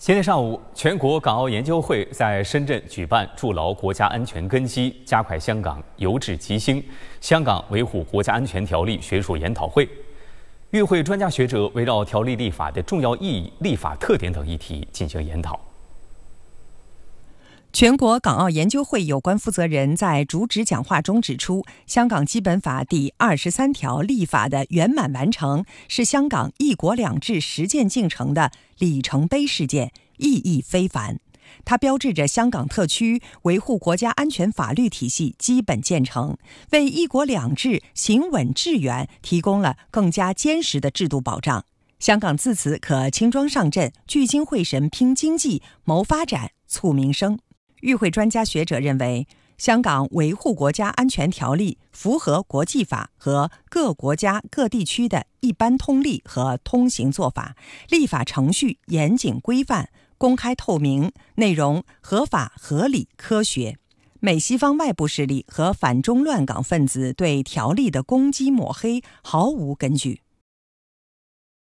今天上午，全国港澳研究会在深圳举办“筑牢国家安全根基，加快香港由治及兴”香港维护国家安全条例学术研讨会。与会专家学者围绕条例立法的重要意义、立法特点等议题进行研讨。全国港澳研究会有关负责人在主旨讲话中指出，香港基本法第二十三条立法的圆满完成，是香港“一国两制”实践进程的里程碑事件，意义非凡。它标志着香港特区维护国家安全法律体系基本建成，为“一国两制”行稳致远提供了更加坚实的制度保障。香港自此可轻装上阵，聚精会神拼经济、谋发展、促民生。与会专家学者认为，香港维护国家安全条例符合国际法和各国家各地区的一般通例和通行做法，立法程序严谨规范、公开透明，内容合法合理科学。美西方外部势力和反中乱港分子对条例的攻击抹黑毫无根据。